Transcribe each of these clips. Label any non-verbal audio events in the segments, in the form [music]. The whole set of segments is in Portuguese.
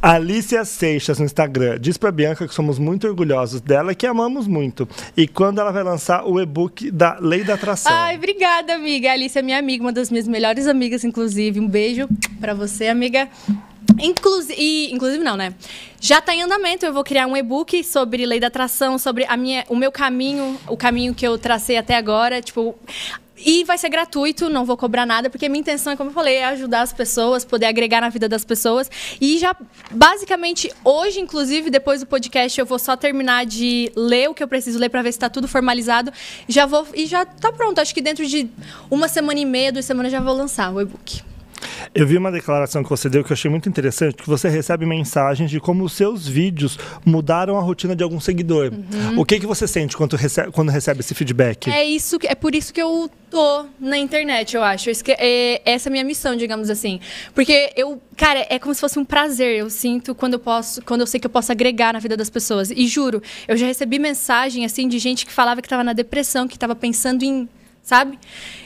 Alicia Seixas no Instagram diz pra Bianca que somos muito orgulhosos dela e que amamos muito. E quando ela vai lançar o e-book da Lei da Atração? Ai, obrigada, amiga. A Alicia é minha amiga, uma das minhas melhores amigas, inclusive. Um beijo para você, amiga. Inclusive, e, inclusive não, né? Já está em andamento, eu vou criar um e-book sobre lei da atração, sobre a minha, o meu caminho, o caminho que eu tracei até agora, tipo, e vai ser gratuito, não vou cobrar nada, porque minha intenção é, como eu falei, é ajudar as pessoas, poder agregar na vida das pessoas. E já, basicamente, hoje, inclusive, depois do podcast, eu vou só terminar de ler o que eu preciso ler para ver se está tudo formalizado. Já vou. E já tá pronto. Acho que dentro de uma semana e meia, duas semanas, já vou lançar o e-book. Eu vi uma declaração que você deu que eu achei muito interessante, que você recebe mensagens de como os seus vídeos mudaram a rotina de algum seguidor. Uhum. O que que você sente quando recebe, quando recebe esse feedback? É isso, que, é por isso que eu tô na internet, eu acho. É, essa é a minha missão, digamos assim. Porque eu, cara, é como se fosse um prazer. Eu sinto quando eu posso, quando eu sei que eu posso agregar na vida das pessoas. E juro, eu já recebi mensagem assim de gente que falava que estava na depressão, que estava pensando em sabe?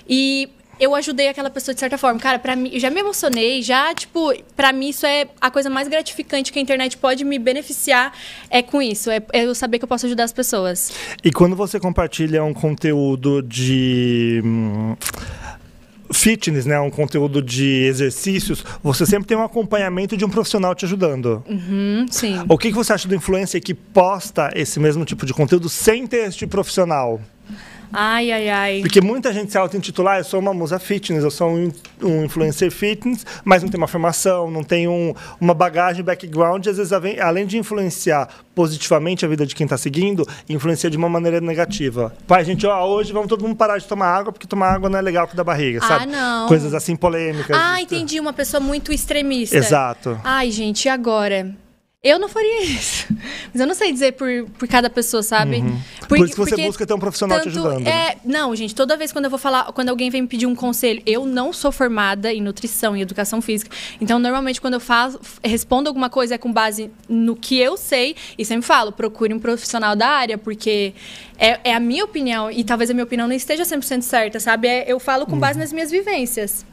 E eu ajudei aquela pessoa de certa forma. Cara, para mim, já me emocionei, já, tipo, para mim isso é a coisa mais gratificante que a internet pode me beneficiar é com isso, é, é eu saber que eu posso ajudar as pessoas. E quando você compartilha um conteúdo de hum, fitness, né, um conteúdo de exercícios, você sempre tem um acompanhamento de um profissional te ajudando. Uhum, sim. O que, que você acha do influencer que posta esse mesmo tipo de conteúdo sem ter este profissional? Ai, ai, ai. Porque muita gente se auto-intitular, eu sou uma musa fitness, eu sou um, um influencer fitness, mas não tem uma formação, não tem um, uma bagagem, background. Às vezes, além de influenciar positivamente a vida de quem está seguindo, influencia de uma maneira negativa. Pai, gente, ó, hoje vamos todo mundo parar de tomar água, porque tomar água não é legal com da barriga, sabe? Ah, não. Coisas assim polêmicas. Ah, entendi. Uma pessoa muito extremista. Exato. Ai, gente, e agora? Eu não faria isso. [laughs] Mas eu não sei dizer por, por cada pessoa, sabe? Uhum. Porque, por isso que você busca ter um profissional tanto, te ajudando. É, né? Não, gente, toda vez quando eu vou falar, quando alguém vem me pedir um conselho, eu não sou formada em nutrição, e educação física. Então, normalmente, quando eu faço, respondo alguma coisa é com base no que eu sei. E sempre falo, procure um profissional da área, porque é, é a minha opinião. E talvez a minha opinião não esteja 100% certa, sabe? É, eu falo com base uhum. nas minhas vivências.